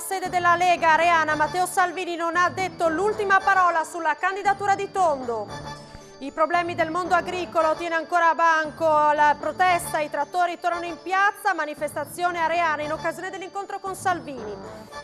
sede della Lega Areana Matteo Salvini non ha detto l'ultima parola sulla candidatura di Tondo. I problemi del mondo agricolo tiene ancora a banco la protesta, i trattori tornano in piazza, manifestazione areana in occasione dell'incontro con Salvini.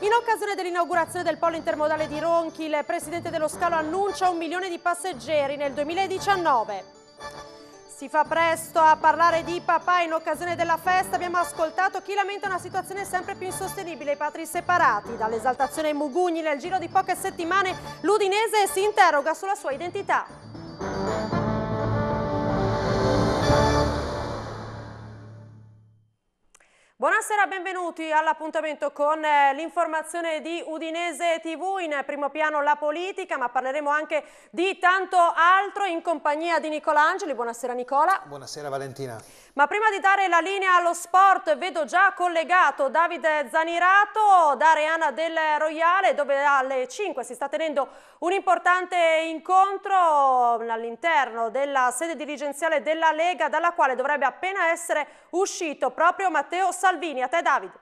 In occasione dell'inaugurazione del polo intermodale di Ronchi, il presidente dello Scalo annuncia un milione di passeggeri nel 2019. Si fa presto a parlare di papà in occasione della festa. Abbiamo ascoltato chi lamenta una situazione sempre più insostenibile. I patri separati dall'esaltazione ai Mugugni nel giro di poche settimane. L'Udinese si interroga sulla sua identità. Buonasera, benvenuti all'appuntamento con eh, l'informazione di Udinese TV, in primo piano la politica, ma parleremo anche di tanto altro in compagnia di Nicola Angeli. Buonasera Nicola. Buonasera Valentina. Ma prima di dare la linea allo sport, vedo già collegato Davide Zanirato da Areana del Royale, dove alle 5 si sta tenendo un importante incontro all'interno della sede dirigenziale della Lega, dalla quale dovrebbe appena essere uscito proprio Matteo Salvini. A te Davide.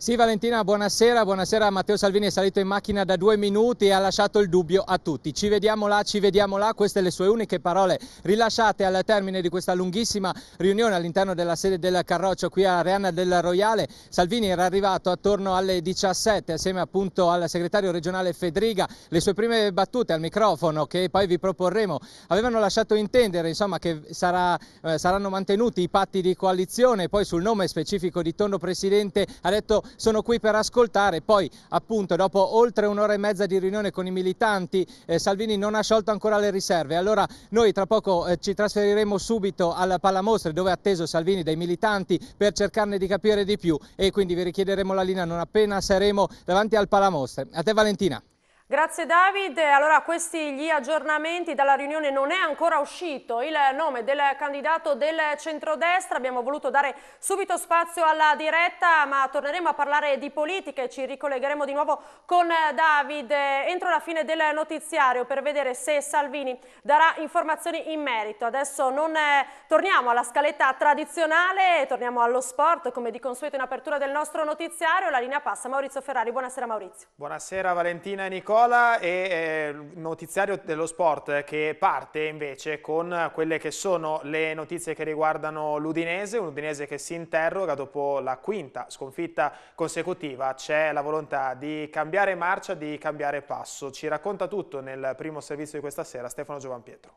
Sì Valentina, buonasera, buonasera. Matteo Salvini è salito in macchina da due minuti e ha lasciato il dubbio a tutti. Ci vediamo là, ci vediamo là, queste le sue uniche parole rilasciate al termine di questa lunghissima riunione all'interno della sede del Carroccio qui a Reana del Royale. Salvini era arrivato attorno alle 17 assieme appunto al segretario regionale Fedriga. Le sue prime battute al microfono che poi vi proporremo avevano lasciato intendere insomma, che sarà, eh, saranno mantenuti i patti di coalizione. Poi sul nome specifico di Tondo Presidente ha detto sono qui per ascoltare. Poi appunto dopo oltre un'ora e mezza di riunione con i militanti eh, Salvini non ha sciolto ancora le riserve. Allora noi tra poco eh, ci trasferiremo subito al Palamostre dove è atteso Salvini dai militanti per cercarne di capire di più e quindi vi richiederemo la linea non appena saremo davanti al Palamostre. A te Valentina. Grazie David, allora questi gli aggiornamenti dalla riunione non è ancora uscito il nome del candidato del centrodestra, abbiamo voluto dare subito spazio alla diretta ma torneremo a parlare di politica e ci ricollegheremo di nuovo con David entro la fine del notiziario per vedere se Salvini darà informazioni in merito. Adesso non eh, torniamo alla scaletta tradizionale, torniamo allo sport come di consueto in apertura del nostro notiziario, la linea passa Maurizio Ferrari, buonasera Maurizio. Buonasera Valentina e Nicola scuola e il eh, notiziario dello sport che parte invece con quelle che sono le notizie che riguardano l'Udinese, un Udinese che si interroga dopo la quinta sconfitta consecutiva, c'è la volontà di cambiare marcia, di cambiare passo. Ci racconta tutto nel primo servizio di questa sera Stefano Giovanpietro.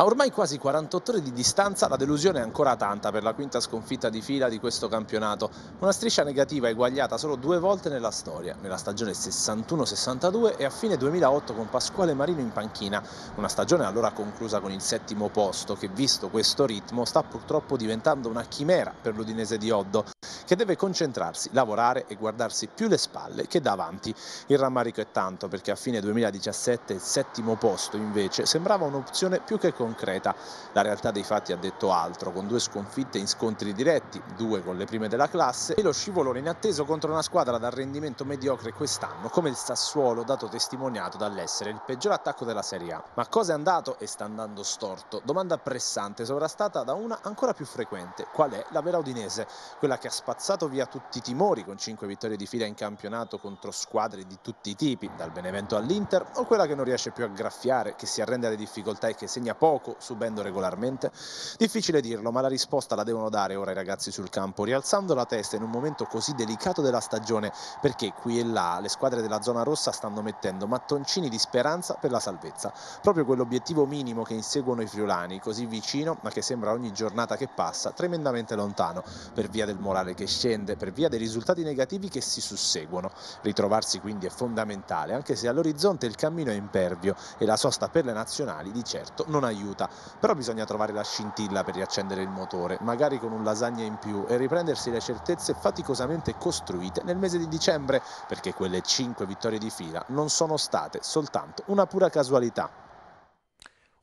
A ormai quasi 48 ore di distanza la delusione è ancora tanta per la quinta sconfitta di fila di questo campionato, una striscia negativa eguagliata solo due volte nella storia, nella stagione 61-62 e a fine 2008 con Pasquale Marino in panchina, una stagione allora conclusa con il settimo posto che visto questo ritmo sta purtroppo diventando una chimera per l'Udinese di Oddo, che deve concentrarsi, lavorare e guardarsi più le spalle che davanti. Il rammarico è tanto perché a fine 2017 il settimo posto invece sembrava un'opzione più che concreta concreta. La realtà dei fatti ha detto altro, con due sconfitte in scontri diretti, due con le prime della classe e lo scivolone inatteso contro una squadra dal rendimento mediocre quest'anno, come il Sassuolo, dato testimoniato dall'essere il peggior attacco della Serie A. Ma cosa è andato e sta andando storto? Domanda pressante, sovrastata da una ancora più frequente. Qual è la vera Udinese? Quella che ha spazzato via tutti i timori con cinque vittorie di fila in campionato contro squadre di tutti i tipi, dal Benevento all'Inter, o quella che non riesce più a graffiare, che si arrende alle difficoltà e che segna poco poco subendo regolarmente? Difficile dirlo, ma la risposta la devono dare ora i ragazzi sul campo, rialzando la testa in un momento così delicato della stagione, perché qui e là le squadre della zona rossa stanno mettendo mattoncini di speranza per la salvezza, proprio quell'obiettivo minimo che inseguono i friulani, così vicino, ma che sembra ogni giornata che passa tremendamente lontano, per via del morale che scende, per via dei risultati negativi che si susseguono. Ritrovarsi quindi è fondamentale, anche se all'orizzonte il cammino è impervio e la sosta per le nazionali di certo non aiuta aiuta, però bisogna trovare la scintilla per riaccendere il motore, magari con un lasagna in più e riprendersi le certezze faticosamente costruite nel mese di dicembre, perché quelle 5 vittorie di fila non sono state soltanto una pura casualità.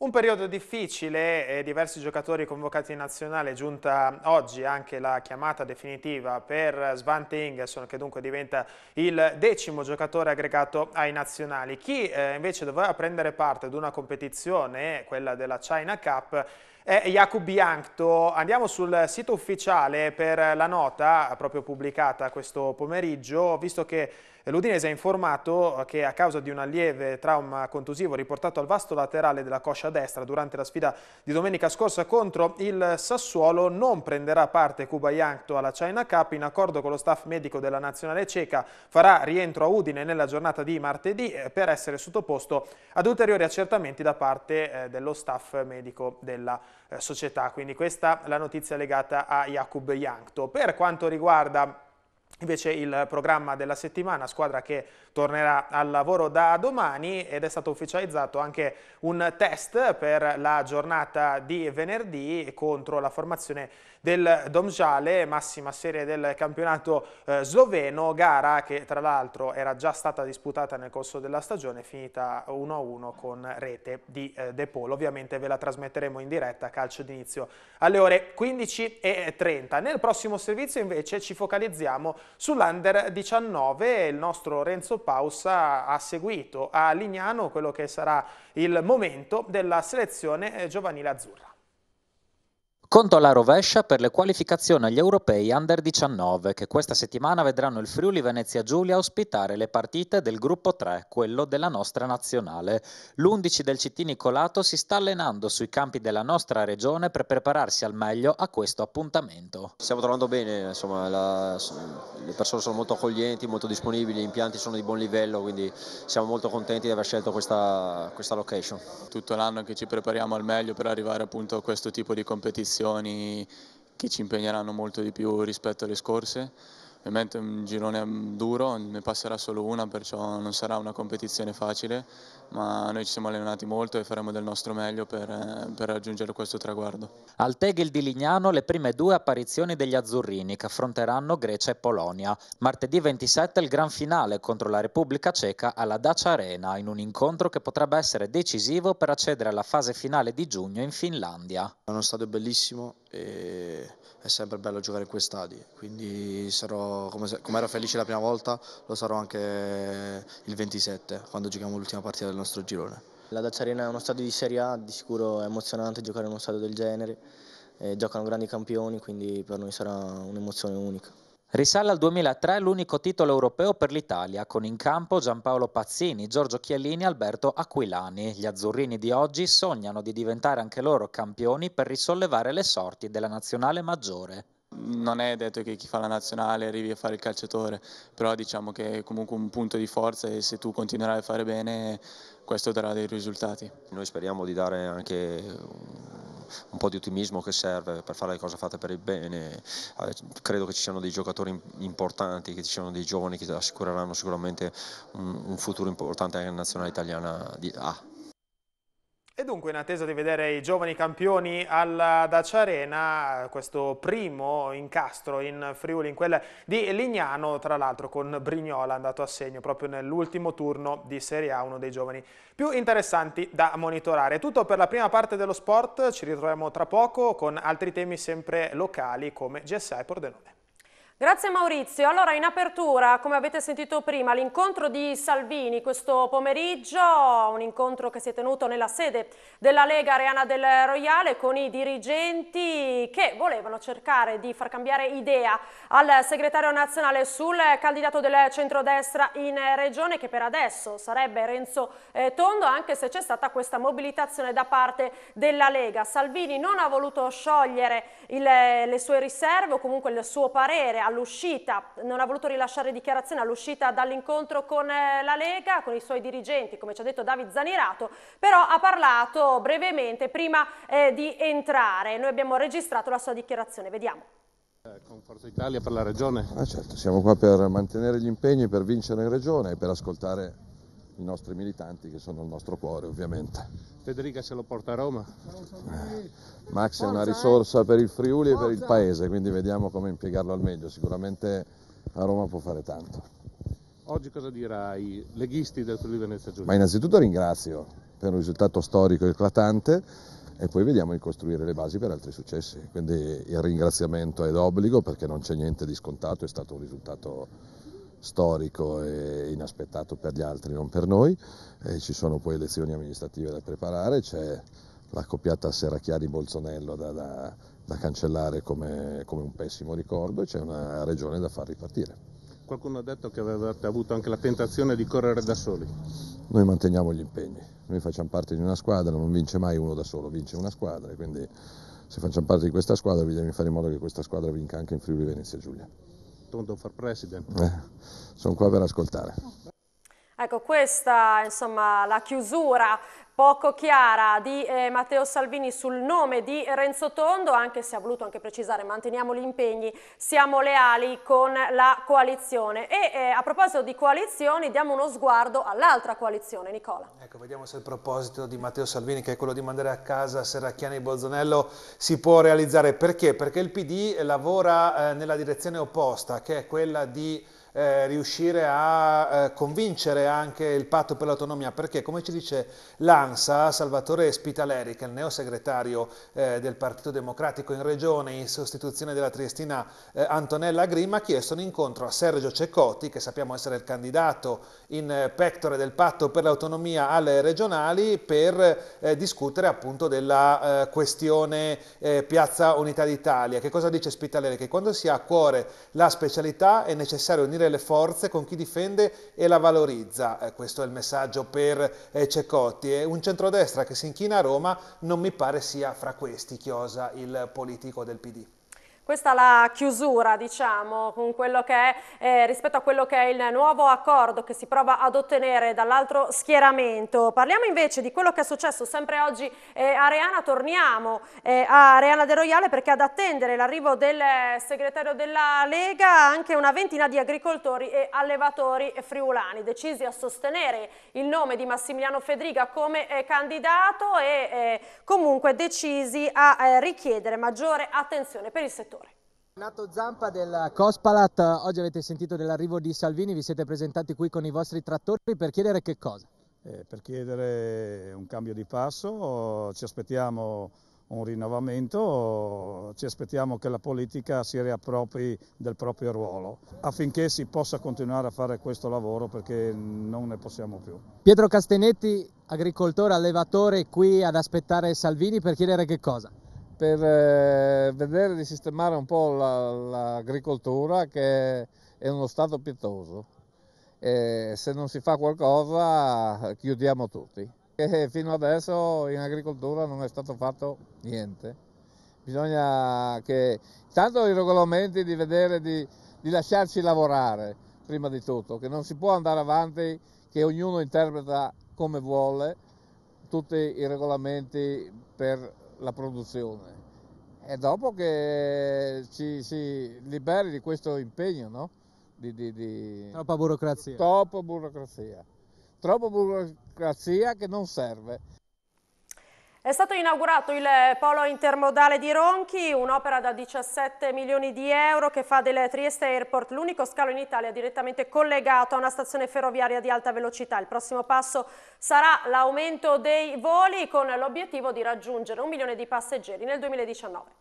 Un periodo difficile, eh, diversi giocatori convocati in nazionale, giunta oggi anche la chiamata definitiva per Svante Ingerson che dunque diventa il decimo giocatore aggregato ai nazionali. Chi eh, invece doveva prendere parte ad una competizione, quella della China Cup, è Jakub Biancto. Andiamo sul sito ufficiale per la nota proprio pubblicata questo pomeriggio, visto che L'Udinese ha informato che a causa di un lieve trauma contusivo riportato al vasto laterale della coscia destra durante la sfida di domenica scorsa contro il Sassuolo non prenderà parte Cuba Yankto alla China Cup in accordo con lo staff medico della nazionale ceca farà rientro a Udine nella giornata di martedì eh, per essere sottoposto ad ulteriori accertamenti da parte eh, dello staff medico della eh, società quindi questa è la notizia legata a Jakub Yankto per quanto riguarda Invece il programma della settimana, squadra che tornerà al lavoro da domani ed è stato ufficializzato anche un test per la giornata di venerdì contro la formazione del Domjale, massima serie del campionato eh, sloveno, gara che tra l'altro era già stata disputata nel corso della stagione, finita 1-1 con rete di eh, De Polo. Ovviamente ve la trasmetteremo in diretta a calcio d'inizio alle ore 15.30. Nel prossimo servizio invece ci focalizziamo Sull'Under 19 il nostro Renzo Pausa ha seguito a Lignano quello che sarà il momento della selezione eh, giovanile azzurra. Conto alla rovescia per le qualificazioni agli europei under 19 che questa settimana vedranno il Friuli Venezia Giulia ospitare le partite del gruppo 3, quello della nostra nazionale. L'11 del CT Nicolato si sta allenando sui campi della nostra regione per prepararsi al meglio a questo appuntamento. Stiamo trovando bene, insomma, la, le persone sono molto accoglienti, molto disponibili, gli impianti sono di buon livello, quindi siamo molto contenti di aver scelto questa, questa location. Tutto l'anno che ci prepariamo al meglio per arrivare appunto a questo tipo di competizione competizioni che ci impegneranno molto di più rispetto alle scorse Ovviamente è un girone duro, ne passerà solo una, perciò non sarà una competizione facile, ma noi ci siamo allenati molto e faremo del nostro meglio per, per raggiungere questo traguardo. Al Tegel di Lignano le prime due apparizioni degli azzurrini che affronteranno Grecia e Polonia. Martedì 27 il gran finale contro la Repubblica Ceca alla Dacia Arena, in un incontro che potrebbe essere decisivo per accedere alla fase finale di giugno in Finlandia. È uno stadio bellissimo, e è sempre bello giocare in quei stadi, quindi sarò, come, se, come ero felice la prima volta, lo sarò anche il 27, quando giochiamo l'ultima partita del nostro girone. La Dacia Arena è uno stadio di Serie A, di sicuro è emozionante giocare in uno stadio del genere, eh, giocano grandi campioni, quindi per noi sarà un'emozione unica. Risale al 2003 l'unico titolo europeo per l'Italia, con in campo Giampaolo Pazzini, Giorgio Chiellini e Alberto Aquilani. Gli azzurrini di oggi sognano di diventare anche loro campioni per risollevare le sorti della nazionale maggiore non è detto che chi fa la nazionale arrivi a fare il calciatore, però diciamo che è comunque un punto di forza e se tu continuerai a fare bene questo darà dei risultati. Noi speriamo di dare anche un po' di ottimismo che serve per fare le cose fatte per il bene, eh, credo che ci siano dei giocatori importanti, che ci siano dei giovani che assicureranno sicuramente un, futuro importante anche nella nazionale italiana di A dunque in attesa di vedere i giovani campioni alla eh, Dacia Arena, eh, questo primo incastro in Friuli, in quella di Lignano, tra l'altro con Brignola andato a segno proprio nell'ultimo turno di Serie A, uno dei giovani più interessanti da monitorare. tutto per la prima parte dello sport, ci ritroviamo tra poco con altri temi sempre locali come GSI Pordenone. Grazie Maurizio. Allora in apertura, come avete sentito prima, l'incontro di Salvini questo pomeriggio, un incontro che si è tenuto nella sede della Lega Areana del Royale con i dirigenti che volevano cercare di far cambiare idea al segretario nazionale sul candidato del centrodestra in regione che per adesso sarebbe Renzo eh, Tondo anche se c'è stata questa mobilitazione da parte della Lega. Salvini non ha voluto sciogliere il, le sue riserve o comunque il suo parere all'uscita, non ha voluto rilasciare dichiarazione all'uscita dall'incontro con eh, la Lega, con i suoi dirigenti, come ci ha detto David Zanirato, però ha parlato brevemente prima eh, di entrare. Noi abbiamo registrato la sua dichiarazione, vediamo. Eh, con Forza Italia per la Regione? Ah certo, siamo qua per mantenere gli impegni, per vincere in Regione e per ascoltare i nostri militanti che sono il nostro cuore ovviamente. Federica se lo porta a Roma. Eh, Max è una eh. risorsa per il Friuli e per il paese, quindi vediamo come impiegarlo al meglio, sicuramente a Roma può fare tanto. Oggi cosa dirà ai leghisti del Friuli Venezia Giulia? Ma innanzitutto ringrazio per un risultato storico eclatante e poi vediamo di costruire le basi per altri successi, quindi il ringraziamento è d'obbligo perché non c'è niente di scontato, è stato un risultato storico e inaspettato per gli altri, non per noi. E ci sono poi elezioni amministrative da preparare, c'è la coppiata Serracchiari-Bolzonello da, da, da cancellare come, come, un pessimo ricordo e c'è una regione da far ripartire. Qualcuno ha detto che avevate avuto anche la tentazione di correre da soli. Noi manteniamo gli impegni, noi facciamo parte di una squadra, non vince mai uno da solo, vince una squadra, e quindi se facciamo parte di questa squadra bisogna fare in modo che questa squadra vinca anche in Friuli Venezia Giulia. Tondo for President. Eh, sono qua per ascoltare. Ecco, questa insomma la chiusura poco chiara di eh, Matteo Salvini sul nome di Renzo Tondo, anche se ha voluto anche precisare manteniamo gli impegni, siamo leali con la coalizione. E eh, a proposito di coalizioni diamo uno sguardo all'altra coalizione, Nicola. Ecco, vediamo se il proposito di Matteo Salvini, che è quello di mandare a casa Serracchiani e Bolzonello, si può realizzare. Perché? Perché il PD lavora eh, nella direzione opposta, che è quella di eh, riuscire a eh, convincere anche il patto per l'autonomia, perché come ci dice l'ANSA, Salvatore Spitaleri, che è il neo segretario eh, del Partito Democratico in regione in sostituzione della triestina eh, Antonella Grimm, ha chiesto un incontro a Sergio Cecotti, che sappiamo essere il candidato in eh, pectore del patto per l'autonomia alle regionali per eh, discutere appunto della eh, questione eh, Piazza Unità d'Italia. Che cosa dice Spitalere? Che quando si ha a cuore la specialità è necessario unire le forze con chi difende e la valorizza. Eh, questo è il messaggio per eh, Cecotti. E un centrodestra che si inchina a Roma non mi pare sia fra questi, chiosa il politico del PD. Questa è la chiusura, diciamo, è, eh, rispetto a quello che è il nuovo accordo che si prova ad ottenere dall'altro schieramento. Parliamo invece di quello che è successo sempre oggi eh, a Reana, torniamo eh, a Reana de Royale perché ad attendere l'arrivo del segretario della Lega anche una ventina di agricoltori e allevatori friulani decisi a sostenere il nome di Massimiliano Fedriga come eh, candidato e eh, comunque decisi a eh, richiedere maggiore attenzione per il settore Nato Zampa del Cospalat, oggi avete sentito dell'arrivo di Salvini, vi siete presentati qui con i vostri trattori per chiedere che cosa? Eh, per chiedere un cambio di passo, ci aspettiamo un rinnovamento, ci aspettiamo che la politica si riappropri del proprio ruolo affinché si possa continuare a fare questo lavoro perché non ne possiamo più. Pietro Castenetti, agricoltore, allevatore qui ad aspettare Salvini per chiedere che cosa? per eh, vedere di sistemare un po' l'agricoltura che è uno stato pietoso e se non si fa qualcosa chiudiamo tutti. E fino adesso in agricoltura non è stato fatto niente. Bisogna che tanto i regolamenti di vedere di, di lasciarci lavorare prima di tutto, che non si può andare avanti che ognuno interpreta come vuole tutti i regolamenti per la produzione. E dopo che ci si liberi di questo impegno, no? Di, di, di... Troppa burocrazia. Troppa burocrazia. Troppa burocrazia che non serve. È stato inaugurato il polo intermodale di Ronchi, un'opera da 17 milioni di euro che fa del Trieste Airport l'unico scalo in Italia direttamente collegato a una stazione ferroviaria di alta velocità. Il prossimo passo sarà l'aumento dei voli con l'obiettivo di raggiungere un milione di passeggeri nel 2019.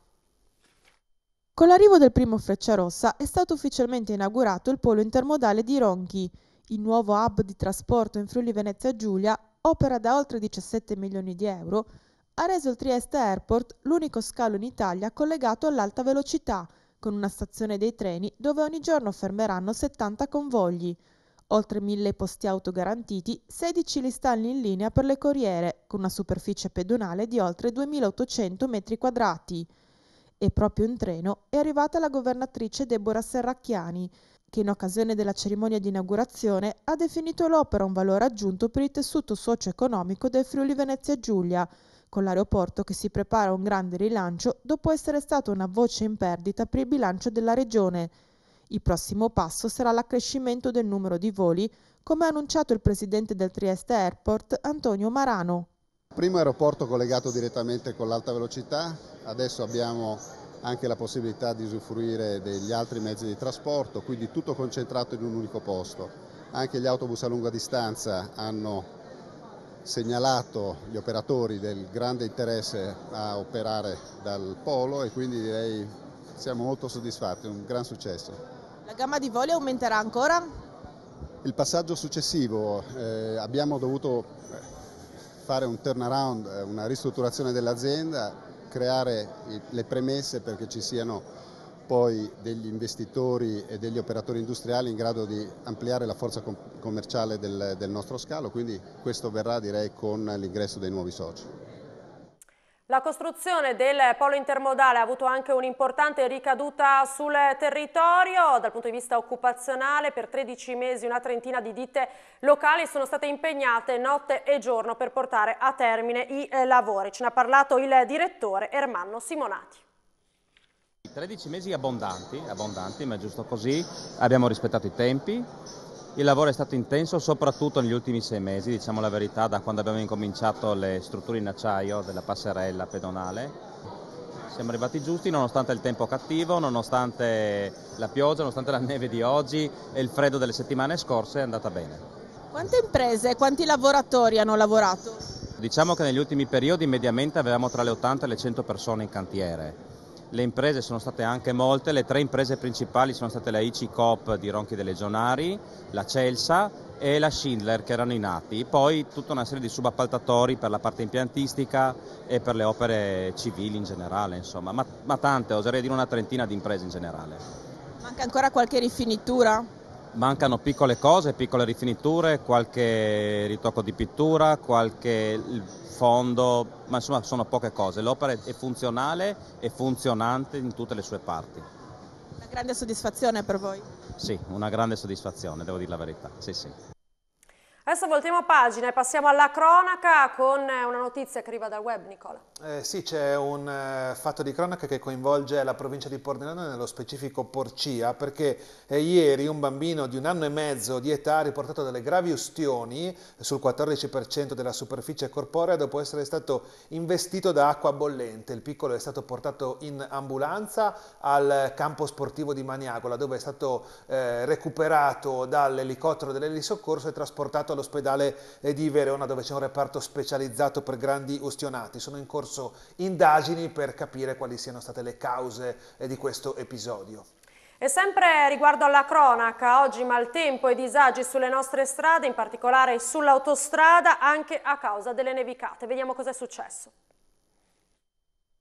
Con l'arrivo del primo Frecciarossa è stato ufficialmente inaugurato il polo intermodale di Ronchi, il nuovo hub di trasporto in Friuli Venezia Giulia, opera da oltre 17 milioni di euro, ha reso il Trieste Airport l'unico scalo in Italia collegato all'alta velocità, con una stazione dei treni dove ogni giorno fermeranno 70 convogli, oltre 1000 posti auto garantiti, 16 listalli in linea per le corriere, con una superficie pedonale di oltre 2800 m2. E proprio in treno è arrivata la governatrice Deborah Serracchiani, che in occasione della cerimonia di inaugurazione ha definito l'opera un valore aggiunto per il tessuto socio-economico del Friuli Venezia Giulia, con l'aeroporto che si prepara a un grande rilancio dopo essere stato una voce in perdita per il bilancio della regione. Il prossimo passo sarà l'accrescimento del numero di voli, come ha annunciato il presidente del Trieste Airport, Antonio Marano. Primo aeroporto collegato direttamente con l'alta velocità, adesso abbiamo anche la possibilità di usufruire degli altri mezzi di trasporto, quindi tutto concentrato in un unico posto. Anche gli autobus a lunga distanza hanno segnalato gli operatori del grande interesse a operare dal polo e quindi direi siamo molto soddisfatti, un gran successo. La gamma di voli aumenterà ancora? Il passaggio successivo, eh, abbiamo dovuto eh, fare un turnaround, eh, una ristrutturazione dell'azienda, creare le premesse perché ci siano poi degli investitori e degli operatori industriali in grado di ampliare la forza commerciale del, del nostro scalo, quindi questo verrà direi con l'ingresso dei nuovi soci. La costruzione del polo intermodale ha avuto anche un'importante ricaduta sul territorio dal punto di vista occupazionale. Per 13 mesi una trentina di ditte locali sono state impegnate notte e giorno per portare a termine i eh, lavori. Ce ne ha parlato il direttore Ermanno Simonati. 13 mesi abbondanti, abbondanti, ma giusto così, abbiamo rispettato i tempi, il lavoro è stato intenso soprattutto negli ultimi sei mesi, diciamo la verità, da quando abbiamo incominciato le strutture in acciaio della passerella pedonale. Siamo arrivati giusti nonostante il tempo cattivo, nonostante la pioggia, nonostante la neve di oggi e il freddo delle settimane scorse è andata bene. Quante imprese e quanti lavoratori hanno lavorato? Diciamo che negli ultimi periodi mediamente avevamo tra le 80 e le 100 persone in cantiere le imprese sono state anche molte, le tre imprese principali sono state la ICI Coop di Ronchi dei Legionari, la Celsa e la Schindler che erano i nati, poi tutta una serie di subappaltatori per la parte impiantistica e per le opere civili in generale, insomma, ma, ma tante, oserei dire una trentina di imprese in generale. Manca ancora qualche rifinitura? mancano piccole cose, piccole rifiniture, qualche ritocco di pittura, qualche fondo, ma insomma sono poche cose. L'opera è funzionale e funzionante in tutte le sue parti. Una grande soddisfazione per voi? Sì, una grande soddisfazione, devo dire la verità. Sì, sì. Adesso voltiamo pagina e passiamo alla cronaca con eh, una notizia che arriva dal web, Nicola. Eh, sì, c'è un eh, fatto di cronaca che coinvolge la provincia di Pordenone, nello specifico Porcia, perché eh, ieri un bambino di un anno e mezzo di età ha riportato delle gravi ustioni sul 14% della superficie corporea dopo essere stato investito da acqua bollente. Il piccolo è stato portato in ambulanza al campo sportivo di Maniagola, dove è stato eh, recuperato dall'elicottero dell'elisoccorso e trasportato all'ospedale di Verona dove c'è un reparto specializzato per grandi ustionati. Sono in corso indagini per capire quali siano state le cause eh, di questo episodio. E sempre riguardo alla cronaca, oggi maltempo e disagi sulle nostre strade, in particolare sull'autostrada, anche a causa delle nevicate. Vediamo cosa è successo.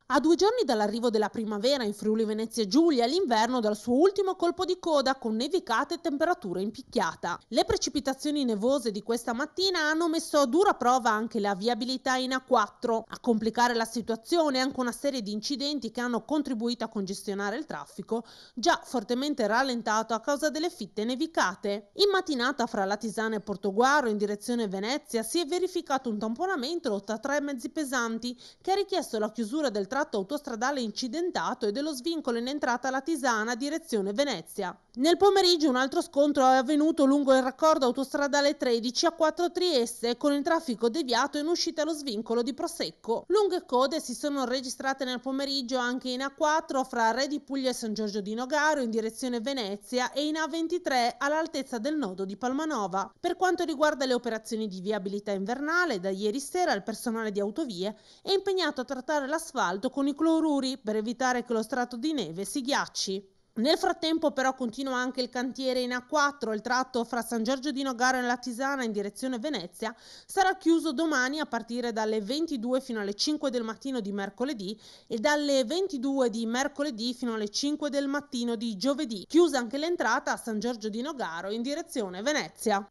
A due giorni dall'arrivo della primavera in Friuli Venezia Giulia, l'inverno dal suo ultimo colpo di coda con nevicate e temperature in picchiata. Le precipitazioni nevose di questa mattina hanno messo a dura prova anche la viabilità in A4. A complicare la situazione anche una serie di incidenti che hanno contribuito a congestionare il traffico, già fortemente rallentato a causa delle fitte nevicate. In mattinata fra la Tisana e Portoguaro in direzione Venezia si è verificato un tamponamento tra tre mezzi pesanti che ha richiesto la chiusura del tratto autostradale incidentato e dello svincolo in entrata alla Tisana direzione Venezia. Nel pomeriggio un altro scontro è avvenuto lungo il raccordo autostradale 13 a 4 Trieste con il traffico deviato in uscita allo svincolo di Prosecco. Lunghe code si sono registrate nel pomeriggio anche in A4 fra Re di Puglia e San Giorgio di Nogaro in direzione Venezia e in A23 all'altezza del nodo di Palmanova. Per quanto riguarda le operazioni di viabilità invernale, da ieri sera il personale di autovie è impegnato a trattare l'asfalto soltanto con i cloruri per evitare che lo strato di neve si ghiacci. Nel frattempo però continua anche il cantiere in A4, il tratto fra San Giorgio di Nogaro e la Tisana in direzione Venezia sarà chiuso domani a partire dalle 22 fino alle 5 del mattino di mercoledì e dalle 22 di mercoledì fino alle 5 del mattino di giovedì, chiusa anche l'entrata a San Giorgio di Nogaro in direzione Venezia.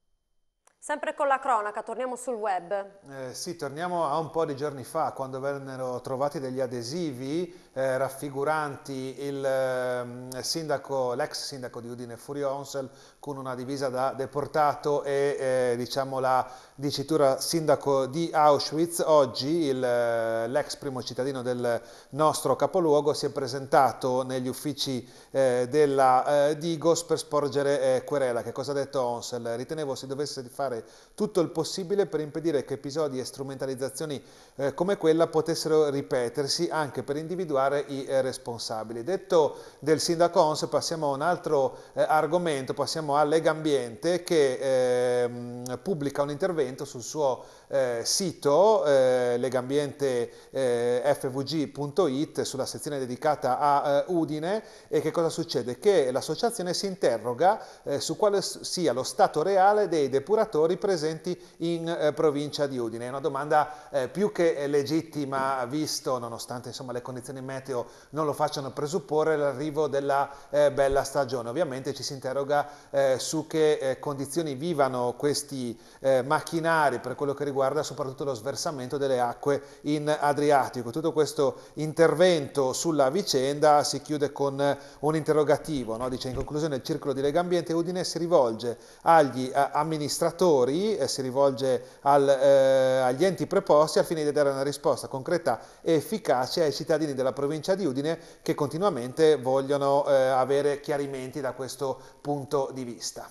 Sempre con la cronaca, torniamo sul web. Eh, sì, torniamo a un po' di giorni fa, quando vennero trovati degli adesivi eh, raffiguranti il ehm, sindaco, l'ex sindaco di Udine Furio Onsel con una divisa da deportato e eh, diciamo la dicitura sindaco di Auschwitz. Oggi eh, l'ex primo cittadino del nostro capoluogo si è presentato negli uffici eh, della eh, Digos per sporgere eh, querela. Che cosa ha detto Onsel? Ritenevo si dovesse fare tutto il possibile per impedire che episodi e strumentalizzazioni come quella potessero ripetersi anche per individuare trovare i eh, responsabili. Detto del sindaco Ons, passiamo a un altro eh, argomento, passiamo a Legambiente che ehm, pubblica un intervento sul suo eh, sito eh, legambientefvg.it eh, sulla sezione dedicata a eh, Udine e che cosa succede? Che l'associazione si interroga eh, su quale sia lo stato reale dei depuratori presenti in provincia di Udine. È una domanda più che legittima visto, nonostante insomma, le condizioni meteo non lo facciano presupporre, l'arrivo della bella stagione. Ovviamente ci si interroga su che condizioni vivano questi macchinari per quello che riguarda riguarda soprattutto lo sversamento delle acque in Adriatico. Tutto questo intervento sulla vicenda si chiude con un interrogativo, no? dice in conclusione il Circolo di Legambiente Udine si rivolge agli eh, amministratori, eh, si rivolge al, eh, agli enti preposti al fine di dare una risposta concreta e efficace ai cittadini della provincia di Udine che continuamente vogliono eh, avere chiarimenti da questo punto di vista.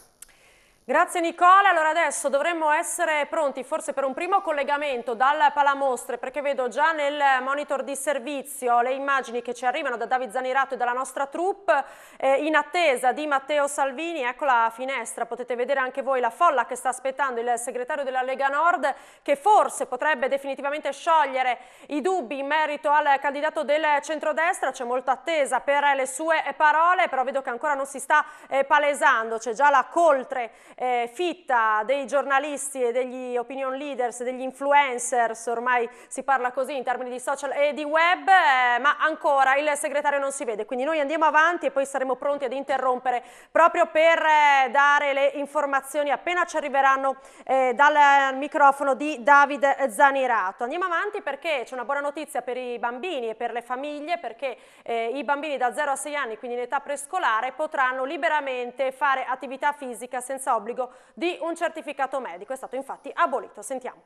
Grazie Nicole, allora adesso dovremmo essere pronti forse per un primo collegamento dal Palamostre perché vedo già nel monitor di servizio le immagini che ci arrivano da David Zanirato e dalla nostra troupe eh, in attesa di Matteo Salvini, ecco la finestra, potete vedere anche voi la folla che sta aspettando il segretario della Lega Nord che forse potrebbe definitivamente sciogliere i dubbi in merito al candidato del centrodestra, c'è molta attesa per le sue parole però vedo che ancora non si sta eh, palesando, c'è già la coltre eh, fitta dei giornalisti e degli opinion leaders, degli influencers, ormai si parla così in termini di social e di web, eh, ma ancora il segretario non si vede, quindi noi andiamo avanti e poi saremo pronti ad interrompere proprio per eh, dare le informazioni appena ci arriveranno eh, dal microfono di David Zanirato. Andiamo avanti perché c'è una buona notizia per i bambini e per le famiglie, perché eh, i bambini da 0 a 6 anni, quindi in età prescolare, potranno liberamente fare attività fisica senza obbligo l'obbligo di un certificato medico, è stato infatti abolito. Sentiamo.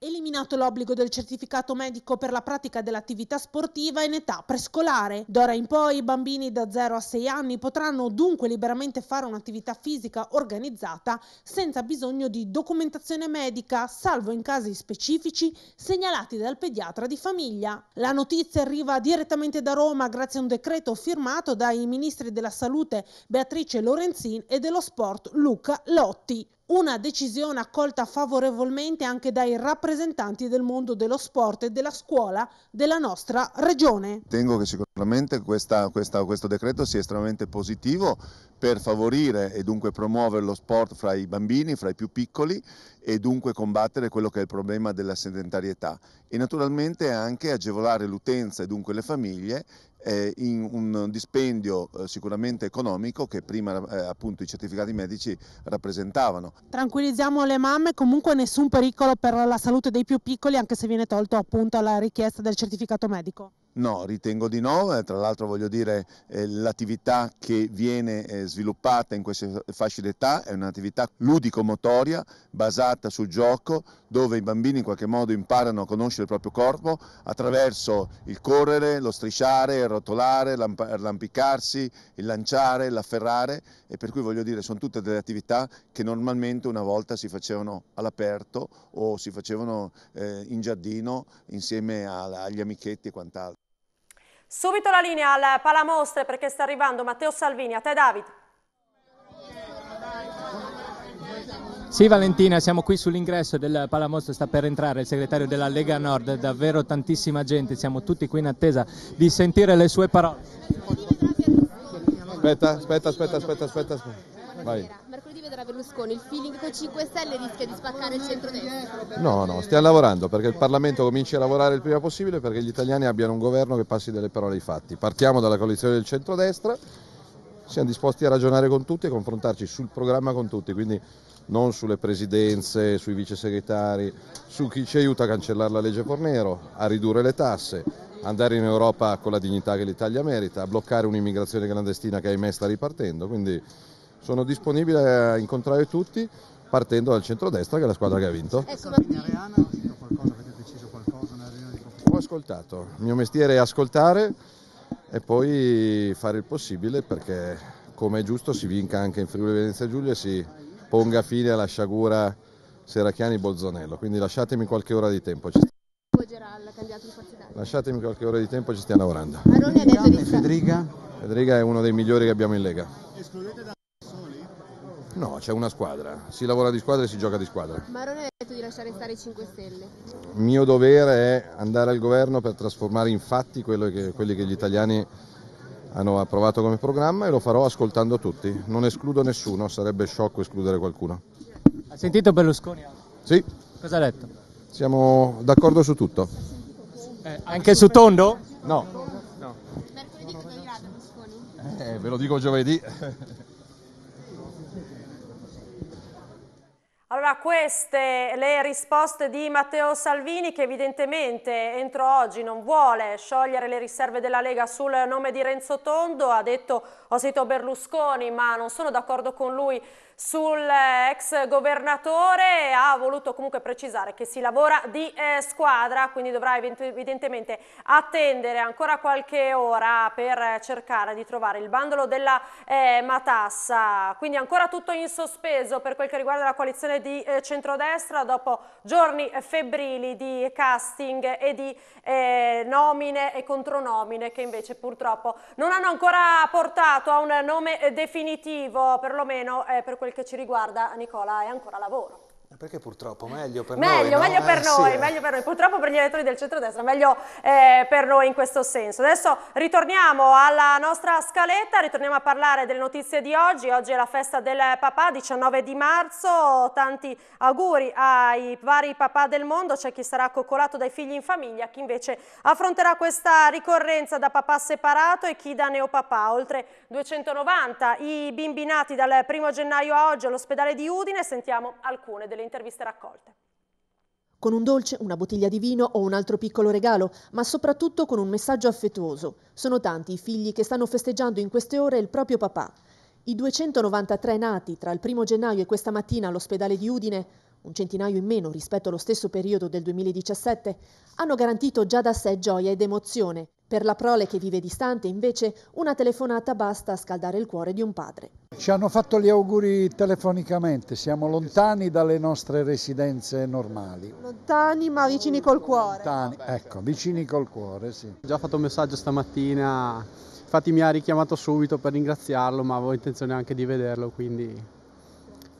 Eliminato l'obbligo del certificato medico per la pratica dell'attività sportiva in età prescolare. D'ora in poi i bambini da 0 a 6 anni potranno dunque liberamente fare un'attività fisica organizzata senza bisogno di documentazione medica, salvo in casi specifici segnalati dal pediatra di famiglia. La notizia arriva direttamente da Roma grazie a un decreto firmato dai ministri della salute Beatrice Lorenzin e dello sport Luca Lotti una decisione accolta favorevolmente anche dai rappresentanti del mondo dello sport e della scuola della nostra regione. Ritengo che sicuramente questa, questa, questo decreto sia estremamente positivo per favorire e dunque promuovere lo sport fra i bambini, fra i più piccoli e dunque combattere quello che è il problema della sedentarietà e naturalmente anche agevolare l'utenza e dunque le famiglie eh, in un dispendio eh, sicuramente economico che prima eh, appunto i certificati medici rappresentavano. Tranquillizziamo le mamme, comunque nessun pericolo per la salute dei più piccoli anche se viene tolto appunto la richiesta del certificato medico. No, ritengo di no, eh, tra l'altro voglio dire eh, l'attività che viene eh, sviluppata in queste fasce d'età è un'attività ludico-motoria basata sul gioco dove i bambini in qualche modo imparano a conoscere il proprio corpo attraverso il correre, lo strisciare, il rotolare, l'arrampicarsi, il lanciare, l'afferrare e per cui voglio dire sono tutte delle attività che normalmente una volta si facevano all'aperto o si facevano eh, in giardino insieme a, agli amichetti e quant'altro. Subito la linea al Palamostre perché sta arrivando Matteo Salvini. A te David. Sì Valentina, siamo qui sull'ingresso del Palamostro, sta per entrare il segretario della Lega Nord, davvero tantissima gente, siamo tutti qui in attesa di sentire le sue parole. Aspetta, aspetta, aspetta, aspetta, aspetta. aspetta. Vai. Mercoledì vedrà Berlusconi, il feeling con 5 Stelle rischia di spaccare il centro-destra. No, no, stiamo lavorando perché il Parlamento cominci a lavorare il prima possibile perché gli italiani abbiano un governo che passi delle parole ai fatti. Partiamo dalla coalizione del centrodestra, siamo disposti a ragionare con tutti e confrontarci sul programma con tutti, quindi non sulle presidenze, sui vice segretari, su chi ci aiuta a cancellare la legge Fornero, a ridurre le tasse, andare in Europa con la dignità che l'Italia merita, a bloccare un'immigrazione clandestina che ahimè sta ripartendo. Quindi sono disponibile a incontrare tutti partendo dal centrodestra che è la squadra che ha vinto. Ecco, avete deciso qualcosa Ho ascoltato, il mio mestiere è ascoltare e poi fare il possibile perché come è giusto si vinca anche in Friuli Venezia Giulia e si ponga fine alla sciagura Serracchiani-Bolzonello, quindi lasciatemi qualche ora di tempo. Geralla, candidato di Forza Italia. Lasciatemi qualche ora di tempo, ci stiamo lavorando. Federica? Federica è uno dei migliori che abbiamo in Lega. No, c'è una squadra, si lavora di squadra e si gioca di squadra. Marone ha detto di lasciare stare i 5 Stelle. Il mio dovere è andare al governo per trasformare in fatti che, quelli che gli italiani hanno approvato come programma e lo farò ascoltando tutti. Non escludo nessuno, sarebbe sciocco escludere qualcuno. Ha sentito Berlusconi? Sì. Cosa ha detto? Siamo d'accordo su tutto. Eh, anche su Tondo? No. no. Mercoledì cosa dirà Berlusconi? Eh, ve lo dico giovedì. Allora queste le risposte di Matteo Salvini che evidentemente entro oggi non vuole sciogliere le riserve della Lega sul nome di Renzo Tondo, ha detto ho sentito Berlusconi ma non sono d'accordo con lui sull'ex eh, governatore, ha voluto comunque precisare che si lavora di eh, squadra, quindi dovrà evidentemente attendere ancora qualche ora per cercare di trovare il bandolo della eh, matassa. Quindi ancora tutto in sospeso per quel che riguarda la coalizione di eh, centrodestra dopo giorni febbrili di casting e di eh, nomine e contronomine che invece purtroppo non hanno ancora portato a un nome definitivo, perlomeno eh, per quel quel che ci riguarda Nicola è ancora lavoro. Perché purtroppo? Meglio per meglio, noi. Meglio, no? per eh, noi sì. Eh. meglio per noi, purtroppo per gli elettori del centrodestra, meglio eh, per noi in questo senso. Adesso ritorniamo alla nostra scaletta, ritorniamo a parlare delle notizie di oggi. Oggi è la festa del papà, 19 di marzo. Tanti auguri ai vari papà del mondo. C'è chi sarà coccolato dai figli in famiglia, chi invece affronterà questa ricorrenza da papà separato e chi da neopapà. Oltre 290 i bimbi nati dal 1 gennaio a oggi all'ospedale di Udine. Sentiamo alcune delle interviste raccolte con un dolce, una bottiglia di vino o un altro piccolo regalo, ma soprattutto con un messaggio affettuoso. Sono tanti i figli che stanno festeggiando in queste ore il proprio papà. I 293 nati tra il 1 gennaio e questa mattina all'ospedale di Udine un centinaio in meno rispetto allo stesso periodo del 2017, hanno garantito già da sé gioia ed emozione. Per la prole che vive distante, invece, una telefonata basta a scaldare il cuore di un padre. Ci hanno fatto gli auguri telefonicamente, siamo lontani dalle nostre residenze normali. Lontani ma vicini col cuore. Lontani, ecco, vicini col cuore, sì. Ho già fatto un messaggio stamattina, infatti mi ha richiamato subito per ringraziarlo, ma avevo intenzione anche di vederlo, quindi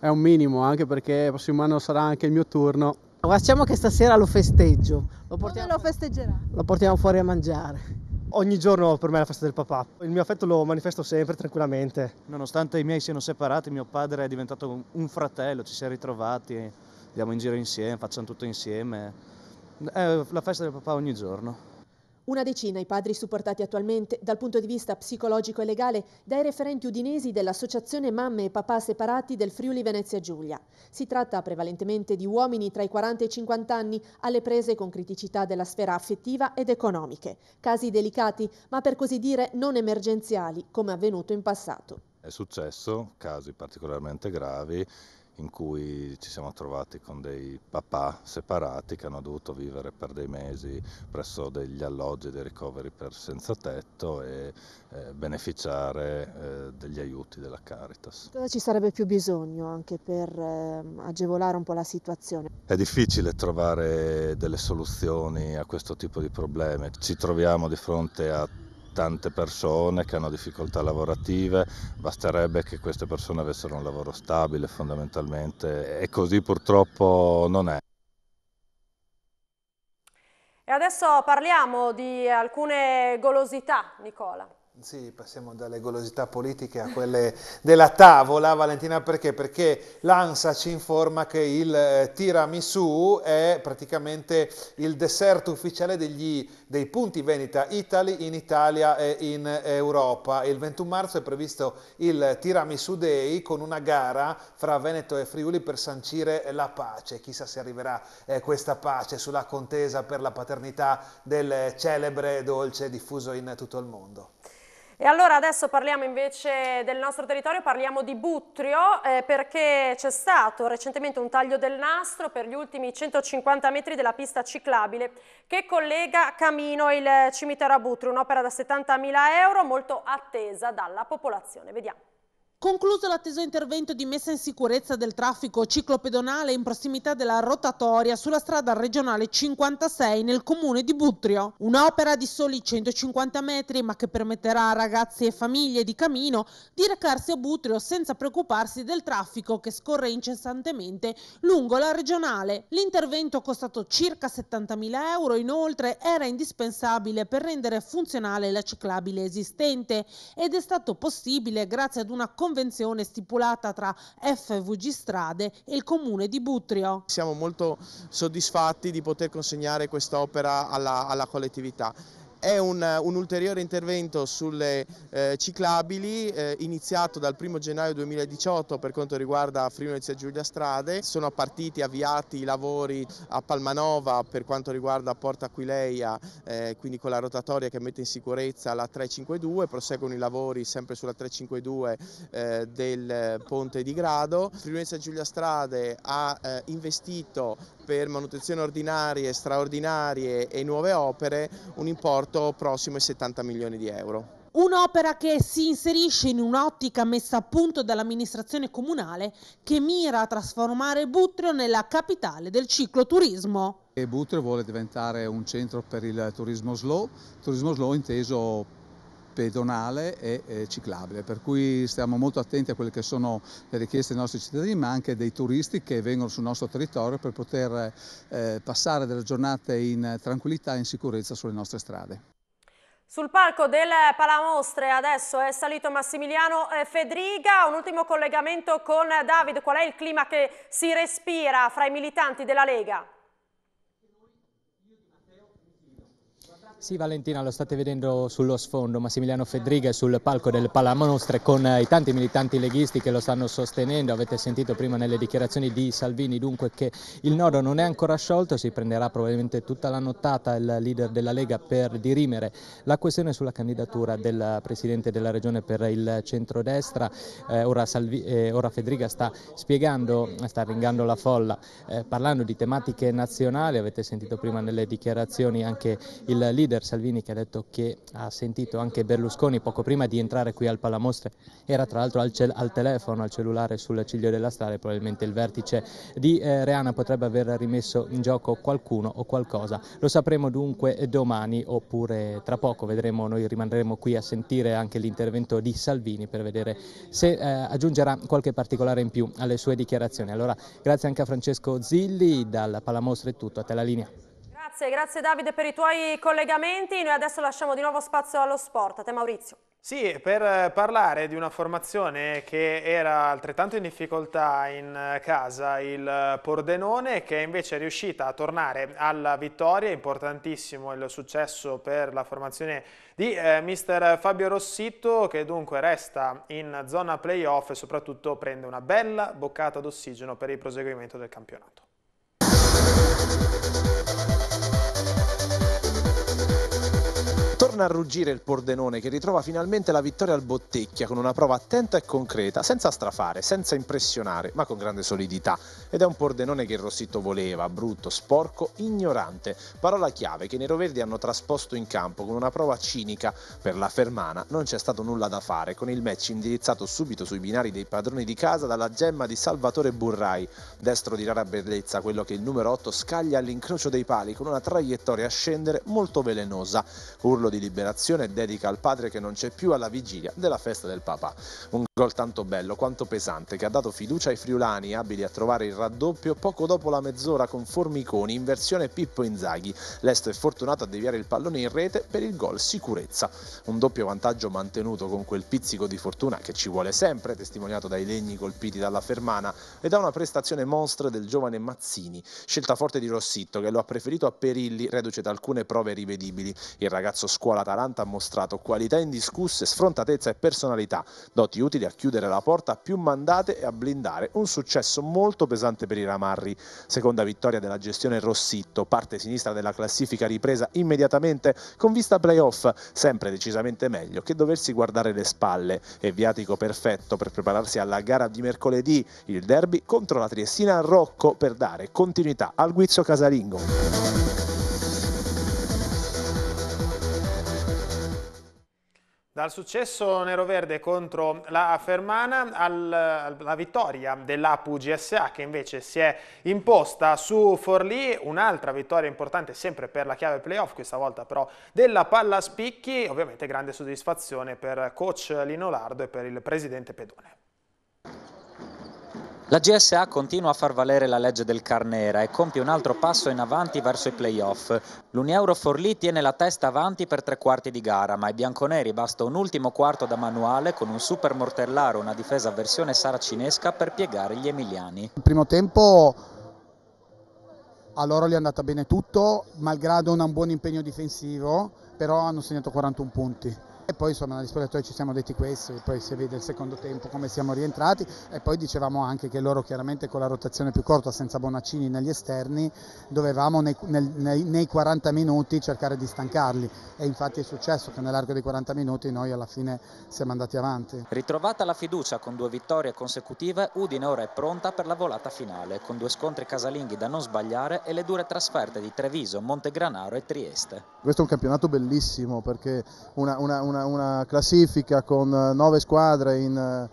è un minimo, anche perché il prossimo anno sarà anche il mio turno. Facciamo che stasera lo festeggio. Lo portiamo, Come lo festeggerà? Lo portiamo fuori a mangiare. Ogni giorno per me è la festa del papà. Il mio affetto lo manifesto sempre tranquillamente. Nonostante i miei siano separati, mio padre è diventato un fratello, ci siamo ritrovati, andiamo in giro insieme, facciamo tutto insieme. È la festa del papà ogni giorno. Una decina i padri supportati attualmente dal punto di vista psicologico e legale dai referenti udinesi dell'Associazione Mamme e Papà Separati del Friuli Venezia Giulia. Si tratta prevalentemente di uomini tra i 40 e i 50 anni alle prese con criticità della sfera affettiva ed economiche. Casi delicati, ma per così dire non emergenziali, come avvenuto in passato. È successo casi particolarmente gravi in cui ci siamo trovati con dei papà separati che hanno dovuto vivere per dei mesi presso degli alloggi dei ricoveri per senza tetto e eh, beneficiare eh, degli aiuti della Caritas. Cosa ci sarebbe più bisogno anche per eh, agevolare un po' la situazione? È difficile trovare delle soluzioni a questo tipo di problemi. Ci troviamo di fronte a tante persone che hanno difficoltà lavorative, basterebbe che queste persone avessero un lavoro stabile fondamentalmente e così purtroppo non è. E adesso parliamo di alcune golosità, Nicola. Sì, passiamo dalle golosità politiche a quelle della tavola, Valentina, perché? Perché l'ANSA ci informa che il eh, tiramisù è praticamente il dessert ufficiale degli, dei punti vendita Italy in Italia e in Europa. Il 21 marzo è previsto il tiramisù day con una gara fra Veneto e Friuli per sancire la pace. Chissà se arriverà eh, questa pace sulla contesa per la paternità del celebre dolce diffuso in tutto il mondo. E allora adesso parliamo invece del nostro territorio, parliamo di Butrio eh, perché c'è stato recentemente un taglio del nastro per gli ultimi 150 metri della pista ciclabile che collega Camino e il cimitero a Butrio, un'opera da 70.000 euro molto attesa dalla popolazione. Vediamo. Concluso l'atteso intervento di messa in sicurezza del traffico ciclopedonale in prossimità della rotatoria sulla strada regionale 56 nel comune di Butrio. Un'opera di soli 150 metri ma che permetterà a ragazzi e famiglie di Camino di recarsi a Butrio senza preoccuparsi del traffico che scorre incessantemente lungo la regionale. L'intervento costato circa 70.000 euro inoltre era indispensabile per rendere funzionale la ciclabile esistente ed è stato possibile grazie ad una convenzione stipulata tra FVG Strade e il comune di Butrio. Siamo molto soddisfatti di poter consegnare quest'opera alla, alla collettività è un, un, ulteriore intervento sulle eh, ciclabili eh, iniziato dal 1 gennaio 2018 per quanto riguarda Friuli Giulia Strade. Sono partiti, avviati i lavori a Palmanova per quanto riguarda Porta Aquileia, eh, quindi con la rotatoria che mette in sicurezza la 352. Proseguono i lavori sempre sulla 352 eh, del ponte di Grado. Friuli Giulia Strade ha eh, investito per manutenzione ordinarie, straordinarie e nuove opere un importo importo prossimo ai 70 milioni di euro. Un'opera che si inserisce in un'ottica messa a punto dall'amministrazione comunale che mira a trasformare Butrio nella capitale del cicloturismo. Butrio vuole diventare un centro per il turismo slow, turismo slow inteso pedonale e eh, ciclabile, per cui stiamo molto attenti a quelle che sono le richieste dei nostri cittadini, ma anche dei turisti che vengono sul nostro territorio per poter eh, passare delle giornate in tranquillità e in sicurezza sulle nostre strade. Sul palco del Palamostre adesso è salito Massimiliano eh, Fedriga, un ultimo collegamento con David, qual è il clima che si respira fra i militanti della Lega? Sì Valentina, lo state vedendo sullo sfondo, Massimiliano Fedriga è sul palco del Palamonostre con eh, i tanti militanti leghisti che lo stanno sostenendo, avete sentito prima nelle dichiarazioni di Salvini dunque che il nodo non è ancora sciolto, si prenderà probabilmente tutta la nottata il leader della Lega per dirimere la questione sulla candidatura del Presidente della Regione per il centrodestra, eh, ora, Salvi, eh, ora, Fedriga sta spiegando, sta ringando la folla eh, parlando di tematiche nazionali, avete sentito prima nelle dichiarazioni anche il leader leader Salvini che ha detto che ha sentito anche Berlusconi poco prima di entrare qui al Palamostre, era tra l'altro al, al, telefono, al cellulare sul ciglio della strada e probabilmente il vertice di eh, Reana potrebbe aver rimesso in gioco qualcuno o qualcosa. Lo sapremo dunque domani oppure tra poco vedremo, noi rimarremo qui a sentire anche l'intervento di Salvini per vedere se eh, aggiungerà qualche particolare in più alle sue dichiarazioni. Allora grazie anche a Francesco Zilli dal Palamostre è tutto, a te la linea. Grazie, grazie Davide per i tuoi collegamenti. Noi adesso lasciamo di nuovo spazio allo sport. A te Maurizio. Sì, per parlare di una formazione che era altrettanto in difficoltà in casa, il Pordenone, che invece è riuscita a tornare alla vittoria, importantissimo il successo per la formazione di eh, mister Fabio Rossito, che dunque resta in zona playoff e soprattutto prende una bella boccata d'ossigeno per il proseguimento del campionato. Torna a ruggire il Pordenone che ritrova finalmente la vittoria al Bottecchia con una prova attenta e concreta, senza strafare, senza impressionare, ma con grande solidità. Ed è un Pordenone che il Rossito voleva, brutto, sporco, ignorante. Parola chiave che i neroverdi hanno trasposto in campo con una prova cinica. Per la Fermana non c'è stato nulla da fare, con il match indirizzato subito sui binari dei padroni di casa dalla gemma di Salvatore Burrai, destro di rara bellezza quello che il numero 8 scaglia all'incrocio dei pali con una traiettoria a scendere molto velenosa. Urlo di liberazione dedica al padre che non c'è più alla vigilia della festa del papà. Un gol tanto bello quanto pesante che ha dato fiducia ai friulani abili a trovare il raddoppio poco dopo la mezz'ora con Formiconi in versione Pippo Inzaghi. L'Esto è fortunato a deviare il pallone in rete per il gol sicurezza. Un doppio vantaggio mantenuto con quel pizzico di fortuna che ci vuole sempre, testimoniato dai legni colpiti dalla fermana e da una prestazione monstra del giovane Mazzini, scelta forte di Rossitto che lo ha preferito a Perilli, reduce da alcune prove rivedibili. Il ragazzo scuola l'Atalanta ha mostrato qualità indiscusse, sfrontatezza e personalità, doti utili a chiudere la porta a più mandate e a blindare un successo molto pesante per i Ramarri. Seconda vittoria della gestione Rossitto, parte sinistra della classifica ripresa immediatamente con vista playoff, sempre decisamente meglio che doversi guardare le spalle e viatico perfetto per prepararsi alla gara di mercoledì, il derby contro la Triestina a Rocco per dare continuità al guizzo casalingo. Dal successo nero-verde contro la Fermana alla vittoria dell'APU GSA che invece si è imposta su Forlì, un'altra vittoria importante sempre per la chiave playoff, questa volta però della palla spicchi, ovviamente grande soddisfazione per coach Lino Lardo e per il presidente Pedone. La GSA continua a far valere la legge del Carnera e compie un altro passo in avanti verso i playoff. L'Unieuro Forlì tiene la testa avanti per tre quarti di gara, ma ai bianconeri basta un ultimo quarto da manuale con un super mortellaro, una difesa versione saracinesca per piegare gli emiliani. Il primo tempo a loro gli è andata bene tutto, malgrado un buon impegno difensivo, però hanno segnato 41 punti e poi insomma negli spogliatoi ci siamo detti questo e poi si vede il secondo tempo come siamo rientrati e poi dicevamo anche che loro chiaramente con la rotazione più corta senza Bonaccini negli esterni dovevamo nei, nei, nei 40 minuti cercare di stancarli e infatti è successo che nell'arco dei 40 minuti noi alla fine siamo andati avanti. Ritrovata la fiducia con due vittorie consecutive, Udine ora è pronta per la volata finale con due scontri casalinghi da non sbagliare e le dure trasferte di Treviso, Montegranaro e Trieste. Questo è un campionato bellissimo perché una, una, una una, una classifica con 9 eh, squadre in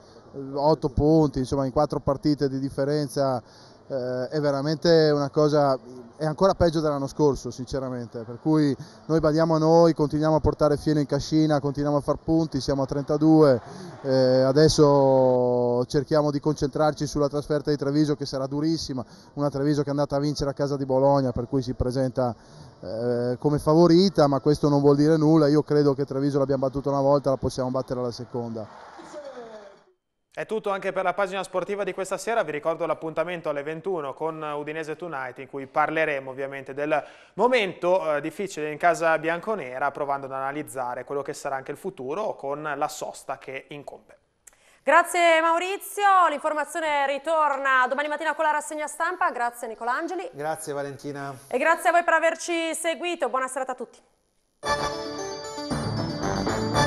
8 eh, punti, insomma in 4 partite di differenza eh, è veramente una cosa, è ancora peggio dell'anno scorso sinceramente, per cui noi badiamo a noi, continuiamo a portare fieno in cascina, continuiamo a far punti, siamo a 32, eh, adesso cerchiamo di concentrarci sulla trasferta di Treviso che sarà durissima, una Treviso che è andata a vincere a casa di Bologna per cui si presenta eh, come favorita ma questo non vuol dire nulla, io credo che Treviso l'abbiamo battuta una volta, la possiamo battere alla seconda. È tutto anche per la pagina sportiva di questa sera, vi ricordo l'appuntamento alle 21 con Udinese Tonight in cui parleremo ovviamente del momento eh, difficile in casa bianconera provando ad analizzare quello che sarà anche il futuro con la sosta che incombe. Grazie Maurizio, l'informazione ritorna domani mattina con la rassegna stampa, grazie Nicolangeli. Grazie Valentina. E grazie a voi per averci seguito, buona serata a tutti.